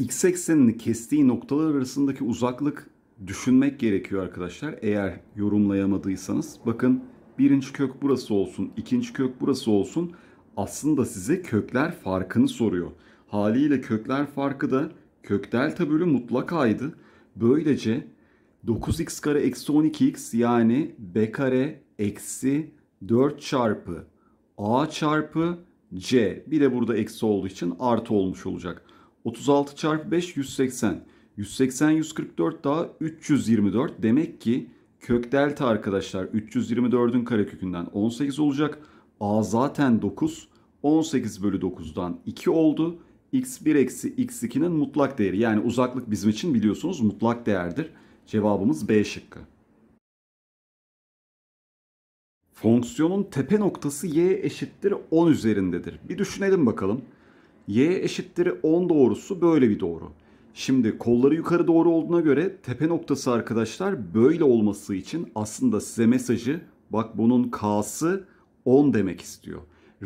x eksenini kestiği noktalar arasındaki uzaklık düşünmek gerekiyor arkadaşlar. Eğer yorumlayamadıysanız bakın birinci kök burası olsun, ikinci kök burası olsun. Aslında size kökler farkını soruyor. Haliyle kökler farkı da kök delta bölü mutlak a'ydı. Böylece 9x kare eksi 12x yani b kare eksi 4 çarpı a çarpı c bir de burada eksi olduğu için artı olmuş olacak. 36 çarpı 5 180. 180 144 daha 324. Demek ki kök delta arkadaşlar 324'ün karekökünden 18 olacak. A zaten 9. 18 bölü 9'dan 2 oldu. X1 eksi X2'nin mutlak değeri. Yani uzaklık bizim için biliyorsunuz mutlak değerdir. Cevabımız B şıkkı. Fonksiyonun tepe noktası y eşittir 10 üzerindedir. Bir düşünelim bakalım y eşittir 10 doğrusu böyle bir doğru. Şimdi kolları yukarı doğru olduğuna göre tepe noktası arkadaşlar böyle olması için aslında size mesajı bak bunun k'sı 10 demek istiyor.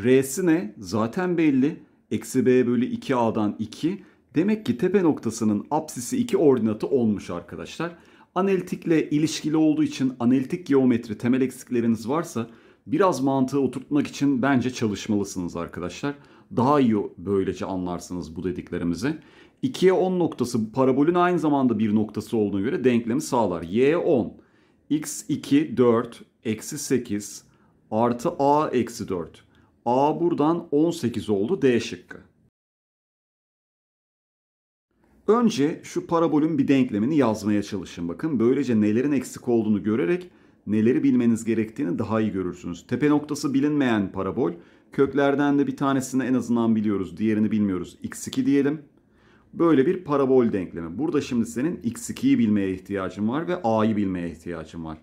R'si ne? Zaten belli. Eksi b bölü 2a'dan 2. Demek ki tepe noktasının apsisi 2 ordinatı olmuş arkadaşlar. Analitikle ilişkili olduğu için analitik geometri temel eksikleriniz varsa biraz mantığı oturtmak için bence çalışmalısınız arkadaşlar daha iyi böylece anlarsınız bu dediklerimizi. 2'ye 10 noktası parabolün aynı zamanda bir noktası olduğuna göre denklemi sağlar. Y 10, x 2 4, eksi 8 artı a eksi 4. A buradan 18 oldu D şıkkı. Önce şu parabolün bir denklemini yazmaya çalışın bakın. Böylece nelerin eksik olduğunu görerek neleri bilmeniz gerektiğini daha iyi görürsünüz. Tepe noktası bilinmeyen parabol Köklerden de bir tanesini en azından biliyoruz. Diğerini bilmiyoruz. X2 diyelim. Böyle bir parabol denklemi. Burada şimdi senin X2'yi bilmeye ihtiyacın var ve A'yı bilmeye ihtiyacın var.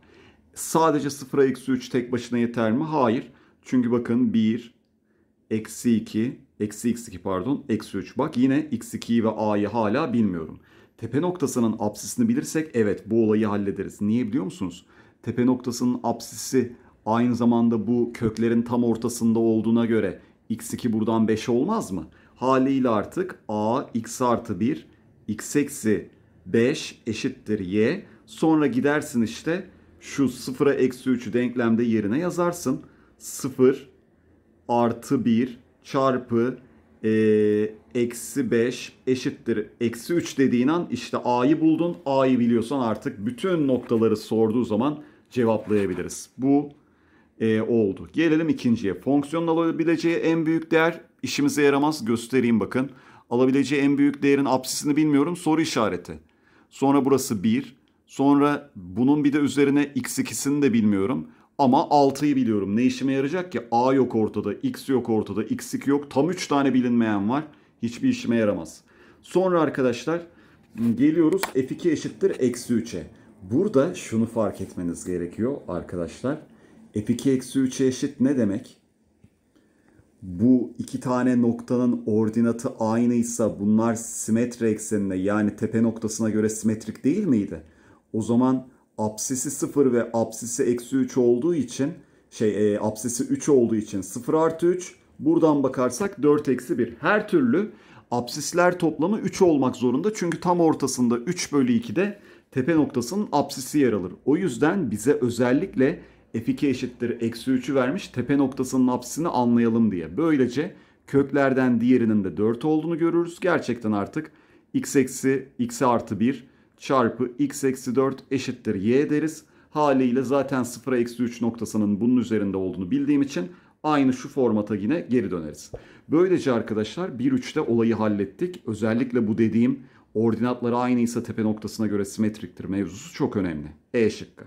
Sadece 0'a x 3 tek başına yeter mi? Hayır. Çünkü bakın 1, eksi 2, eksi x2 pardon, eksi 3. Bak yine x2'yi ve a'yı hala bilmiyorum. Tepe noktasının apsisini bilirsek evet bu olayı hallederiz. Niye biliyor musunuz? Tepe noktasının apsisi Aynı zamanda bu köklerin tam ortasında olduğuna göre x2 buradan 5 olmaz mı? Haliyle artık a x artı 1 x eksi 5 eşittir y. Sonra gidersin işte şu 0'a eksi 3'ü denklemde yerine yazarsın. 0 artı 1 çarpı e, eksi 5 eşittir eksi 3 dediğin an işte a'yı buldun. A'yı biliyorsan artık bütün noktaları sorduğu zaman cevaplayabiliriz. Bu e, oldu. Gelelim ikinciye. Fonksiyonun alabileceği en büyük değer işimize yaramaz göstereyim bakın. Alabileceği en büyük değerin apsisini bilmiyorum soru işareti. Sonra burası 1. Sonra bunun bir de üzerine x2'sini de bilmiyorum. Ama 6'yı biliyorum. Ne işime yarayacak ki? A yok ortada, x yok ortada, x2 yok. Tam 3 tane bilinmeyen var. Hiçbir işime yaramaz. Sonra arkadaşlar geliyoruz f2 eşittir eksi 3'e. Burada şunu fark etmeniz gerekiyor arkadaşlar f2 eksi 3'e eşit ne demek? Bu iki tane noktanın ordinatı aynıysa bunlar simetri eksenine yani tepe noktasına göre simetrik değil miydi? O zaman apsisi 0 ve apsisi eksi 3 olduğu için şey e, apsisi 3 olduğu için 0 artı 3 buradan bakarsak 4 eksi 1 her türlü apsisler toplamı 3 olmak zorunda çünkü tam ortasında 3 bölü 2'de tepe noktasının apsisi yer alır. O yüzden bize özellikle f2 eşittir eksi 3'ü vermiş tepe noktasının apsisini anlayalım diye. Böylece köklerden diğerinin de 4 olduğunu görürüz. Gerçekten artık x eksi x artı 1 çarpı x eksi 4 eşittir y deriz. Haliyle zaten 0'a eksi 3 noktasının bunun üzerinde olduğunu bildiğim için aynı şu formata yine geri döneriz. Böylece arkadaşlar 1-3'te olayı hallettik. Özellikle bu dediğim ordinatları aynıysa tepe noktasına göre simetriktir mevzusu çok önemli. E şıkkı.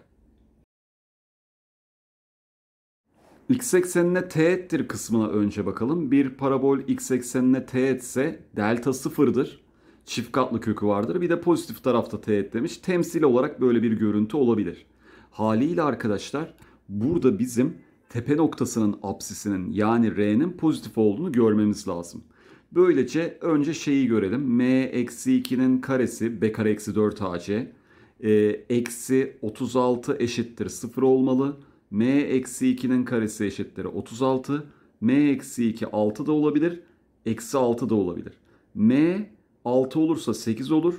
x eksenine teğettir kısmına önce bakalım. Bir parabol x eksenine teğetse delta sıfırdır. Çift katlı kökü vardır. Bir de pozitif tarafta teğet demiş. Temsil olarak böyle bir görüntü olabilir. Haliyle arkadaşlar burada bizim tepe noktasının apsisinin yani r'nin pozitif olduğunu görmemiz lazım. Böylece önce şeyi görelim. m eksi 2'nin karesi b kare eksi 4 ac. E, eksi 36 eşittir 0 olmalı m eksi 2'nin karesi eşittir 36. m eksi 2 6 da olabilir. Eksi 6 da olabilir. m 6 olursa 8 olur.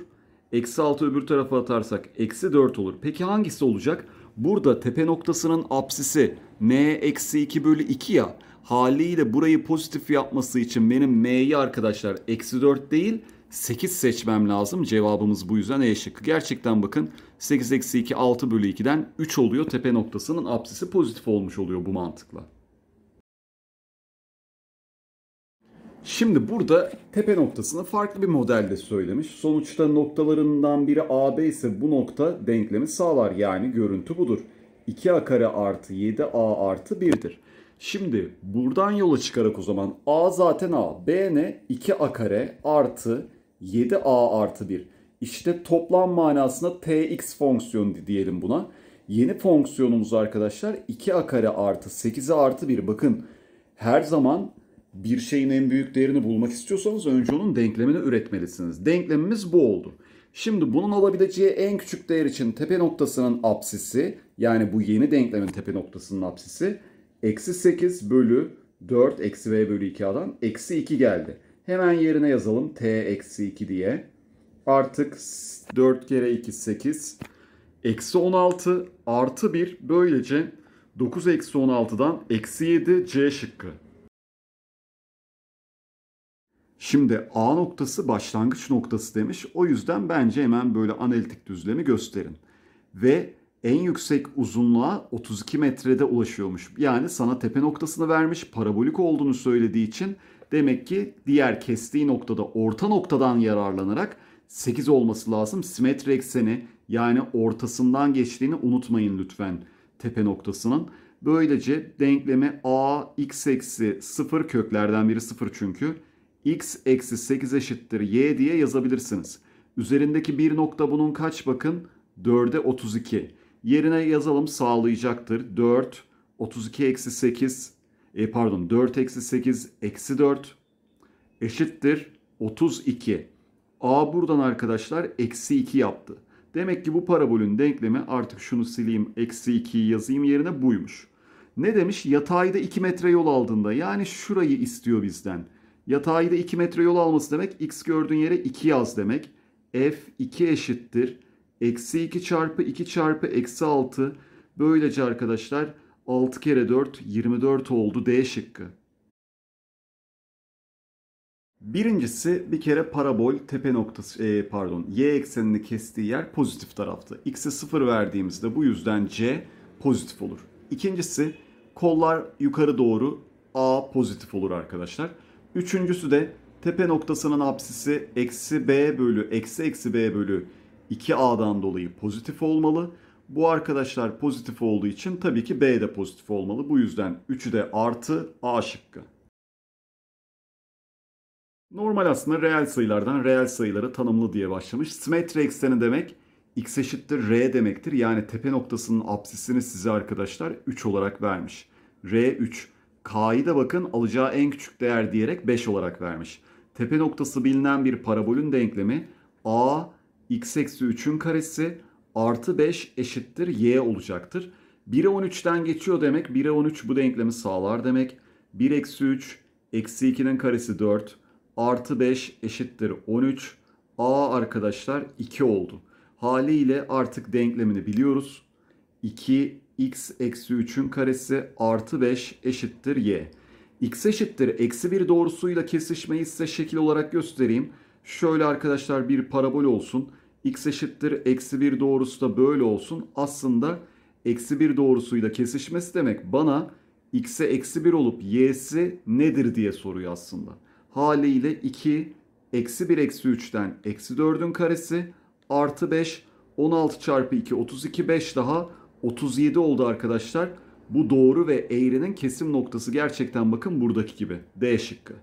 Eksi 6 öbür tarafa atarsak eksi 4 olur. Peki hangisi olacak? Burada tepe noktasının apsisi m eksi 2 bölü 2 ya. Haliyle burayı pozitif yapması için benim m'yi arkadaşlar eksi 4 değil 8 seçmem lazım. Cevabımız bu yüzden E şıkkı. Gerçekten bakın 8 eksi 2 6 bölü 2'den 3 oluyor. Tepe noktasının apsisi pozitif olmuş oluyor bu mantıkla. Şimdi burada tepe noktasını farklı bir modelde söylemiş. Sonuçta noktalarından biri AB ise bu nokta denklemi sağlar. Yani görüntü budur. 2A kare artı 7A artı 1'dir. Şimdi buradan yola çıkarak o zaman A zaten A. B ne? 2A kare artı 7a artı 1. İşte toplam manasında tx fonksiyonu diyelim buna. Yeni fonksiyonumuz arkadaşlar 2a kare artı a artı 1. Bakın her zaman bir şeyin en büyük değerini bulmak istiyorsanız önce onun denklemini üretmelisiniz. Denklemimiz bu oldu. Şimdi bunun alabileceği en küçük değer için tepe noktasının apsisi yani bu yeni denklemin tepe noktasının apsisi eksi 8 bölü 4 eksi v bölü 2a'dan eksi 2 geldi. Hemen yerine yazalım t eksi 2 diye. Artık 4 kere 2 8. Eksi 16 artı 1 böylece 9 eksi 16'dan eksi 7 c şıkkı. Şimdi A noktası başlangıç noktası demiş. O yüzden bence hemen böyle analitik düzlemi gösterin. Ve en yüksek uzunluğa 32 metrede ulaşıyormuş. Yani sana tepe noktasını vermiş parabolik olduğunu söylediği için demek ki diğer kestiği noktada orta noktadan yararlanarak 8 olması lazım. Simetri ekseni yani ortasından geçtiğini unutmayın lütfen tepe noktasının. Böylece denklemi a x eksi 0 köklerden biri 0 çünkü x eksi 8 eşittir y diye yazabilirsiniz. Üzerindeki bir nokta bunun kaç bakın 4'e 32. Yerine yazalım sağlayacaktır. 4, 32 eksi 8, e, pardon 4 eksi 8 eksi 4 eşittir 32. A buradan arkadaşlar eksi 2 yaptı. Demek ki bu parabolün denklemi artık şunu sileyim eksi 2'yi yazayım yerine buymuş. Ne demiş? Yatayda 2 metre yol aldığında yani şurayı istiyor bizden. Yatayda 2 metre yol alması demek x gördüğün yere 2 yaz demek. F 2 eşittir Eksi 2 çarpı 2 çarpı eksi 6. Böylece arkadaşlar 6 kere 4 24 oldu D şıkkı. Birincisi bir kere parabol tepe noktası e, pardon y eksenini kestiği yer pozitif tarafta. X'e 0 verdiğimizde bu yüzden C pozitif olur. İkincisi kollar yukarı doğru A pozitif olur arkadaşlar. Üçüncüsü de tepe noktasının apsisi eksi B bölü eksi eksi B bölü 2A'dan dolayı pozitif olmalı. Bu arkadaşlar pozitif olduğu için tabii ki B de pozitif olmalı. Bu yüzden 3'ü de artı A şıkkı. Normal aslında reel sayılardan reel sayılara tanımlı diye başlamış. Simetri ekseni demek x eşittir r demektir. Yani tepe noktasının apsisini size arkadaşlar 3 olarak vermiş. R 3. K'yı da bakın alacağı en küçük değer diyerek 5 olarak vermiş. Tepe noktası bilinen bir parabolün denklemi A x eksi 3'ün karesi artı 5 eşittir y olacaktır. 1'e 13'ten geçiyor demek 1'e 13 bu denklemi sağlar demek. 1 eksi 3 eksi 2'nin karesi 4 artı 5 eşittir 13. A arkadaşlar 2 oldu. Haliyle artık denklemini biliyoruz. 2 x eksi 3'ün karesi artı 5 eşittir y. x eşittir eksi 1 doğrusuyla kesişmeyi size şekil olarak göstereyim. Şöyle arkadaşlar bir parabol olsun. X eşittir eksi 1 doğrusu da böyle olsun. Aslında eksi 1 doğrusuyla kesişmesi demek bana x'e eksi 1 olup y'si nedir diye soruyor aslında. Haliyle 2 eksi 1 eksi 3'ten eksi 4'ün karesi artı 5 16 çarpı 2 32 5 daha 37 oldu arkadaşlar. Bu doğru ve eğrinin kesim noktası gerçekten bakın buradaki gibi. D şıkkı.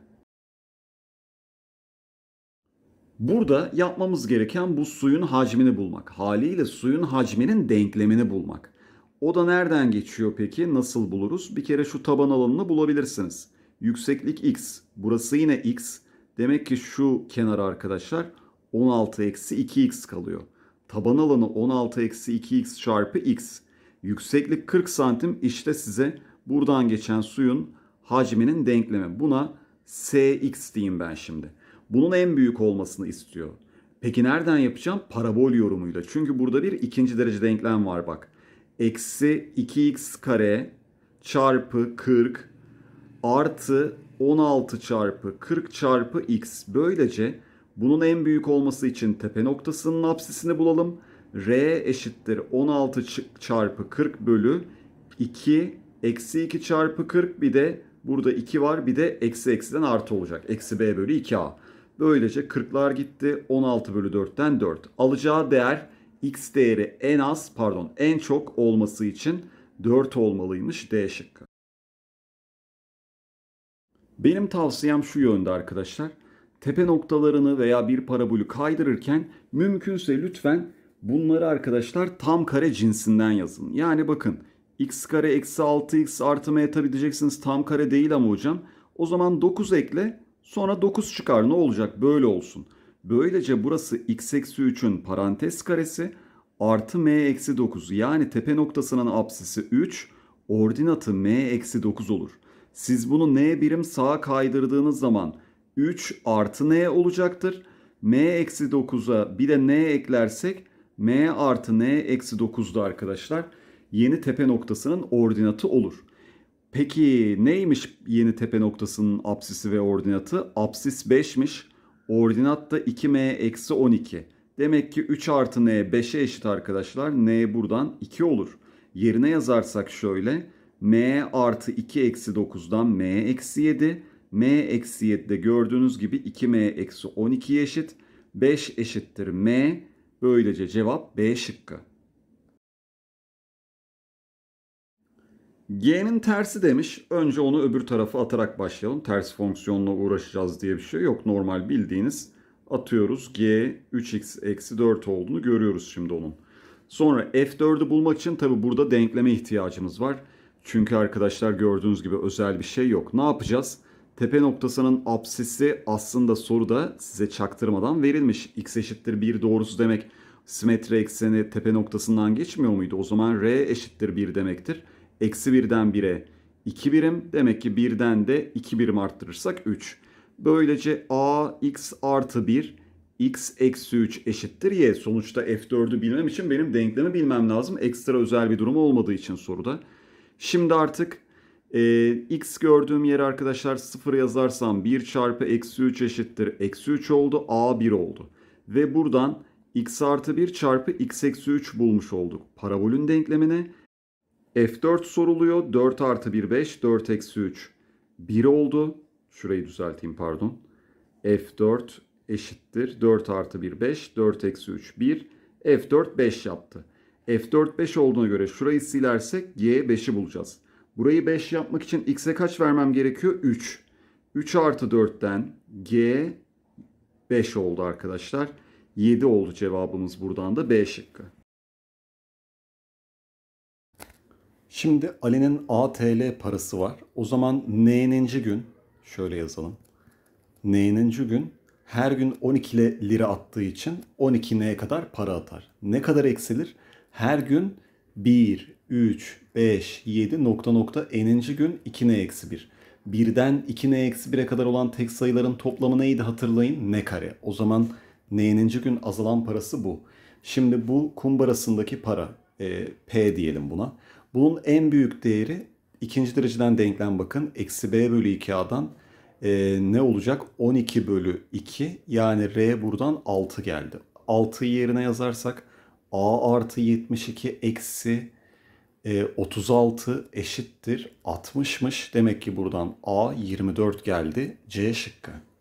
Burada yapmamız gereken bu suyun hacmini bulmak. Haliyle suyun hacminin denklemini bulmak. O da nereden geçiyor peki? Nasıl buluruz? Bir kere şu taban alanını bulabilirsiniz. Yükseklik x. Burası yine x. Demek ki şu kenar arkadaşlar 16 eksi 2x kalıyor. Taban alanı 16 eksi 2x çarpı x. Yükseklik 40 santim İşte size buradan geçen suyun hacminin denklemi. Buna sx diyeyim ben şimdi. Bunun en büyük olmasını istiyor. Peki nereden yapacağım? Parabol yorumuyla. Çünkü burada bir ikinci derece denklem var bak. Eksi 2x kare çarpı 40 artı 16 çarpı 40 çarpı x. Böylece bunun en büyük olması için tepe noktasının apsisini bulalım. R eşittir 16 çarpı 40 bölü 2 eksi 2 çarpı 40 bir de burada 2 var bir de eksi eksiden artı olacak. Eksi b bölü 2a. Böylece 40'lar gitti. 16 bölü 4'ten 4. Alacağı değer x değeri en az pardon en çok olması için 4 olmalıymış D şıkkı. Benim tavsiyem şu yönde arkadaşlar. Tepe noktalarını veya bir parabolü kaydırırken mümkünse lütfen bunları arkadaşlar tam kare cinsinden yazın. Yani bakın x kare eksi 6x artı m tabi diyeceksiniz tam kare değil ama hocam. O zaman 9 ekle Sonra 9 çıkar ne olacak böyle olsun. Böylece burası x eksi 3'ün parantez karesi artı m eksi 9 yani tepe noktasının apsisi 3 ordinatı m eksi 9 olur. Siz bunu n birim sağa kaydırdığınız zaman 3 artı n olacaktır. m eksi 9'a bir de n eklersek m artı n eksi 9'du arkadaşlar. Yeni tepe noktasının ordinatı olur. Peki neymiş yeni tepe noktasının apsisi ve ordinatı? Apsis 5'miş. Ordinat da 2m eksi 12. Demek ki 3 artı n 5'e eşit arkadaşlar. n buradan 2 olur. Yerine yazarsak şöyle. m artı 2 eksi 9'dan m eksi 7. m eksi 7'de gördüğünüz gibi 2m eksi 12 eşit. 5 eşittir m. Böylece cevap B şıkkı. G'nin tersi demiş. Önce onu öbür tarafa atarak başlayalım. Ters fonksiyonla uğraşacağız diye bir şey yok. Normal bildiğiniz atıyoruz. G 3x eksi 4 olduğunu görüyoruz şimdi onun. Sonra F4'ü bulmak için tabi burada denkleme ihtiyacımız var. Çünkü arkadaşlar gördüğünüz gibi özel bir şey yok. Ne yapacağız? Tepe noktasının absisi aslında soruda size çaktırmadan verilmiş. X eşittir 1 doğrusu demek simetri ekseni tepe noktasından geçmiyor muydu? O zaman R eşittir 1 demektir. Eksi birden bire 2 birim. Demek ki birden de 2 birim arttırırsak 3. Böylece a x artı 1 x eksi 3 eşittir y. Sonuçta f4'ü bilmem için benim denklemi bilmem lazım. Ekstra özel bir durum olmadığı için soruda. Şimdi artık e, x gördüğüm yer arkadaşlar 0 yazarsam 1 çarpı eksi 3 eşittir. Eksi 3 oldu a 1 oldu. Ve buradan x artı 1 çarpı x eksi 3 bulmuş olduk. Parabolün denklemini F4 soruluyor. 4 artı 1 5. 4 eksi 3 1 oldu. Şurayı düzelteyim pardon. F4 eşittir. 4 artı 1 5. 4 eksi 3 1. F4 5 yaptı. F4 5 olduğuna göre şurayı silersek Y 5'i bulacağız. Burayı 5 yapmak için x'e kaç vermem gerekiyor? 3. 3 artı 4'ten G 5 oldu arkadaşlar. 7 oldu cevabımız buradan da B şıkkı. Şimdi Ali'nin ATL parası var. O zaman n'ninci gün şöyle yazalım. N'ninci gün her gün 12 lira attığı için 12 n'ye kadar para atar. Ne kadar eksilir? Her gün 1, 3, 5, 7 nokta nokta n'inci gün 2 n eksi 1. Birden 2 n eksi 1'e kadar olan tek sayıların toplamı neydi hatırlayın? Ne kare. O zaman n'ninci gün azalan parası bu. Şimdi bu kumbarasındaki para e, P diyelim buna. Bunun en büyük değeri ikinci dereceden denklem bakın. Eksi b bölü 2a'dan e, ne olacak? 12 bölü 2 yani r buradan 6 geldi. 6 yerine yazarsak a artı 72 eksi e, 36 eşittir 60'mış. Demek ki buradan a 24 geldi. C şıkkı.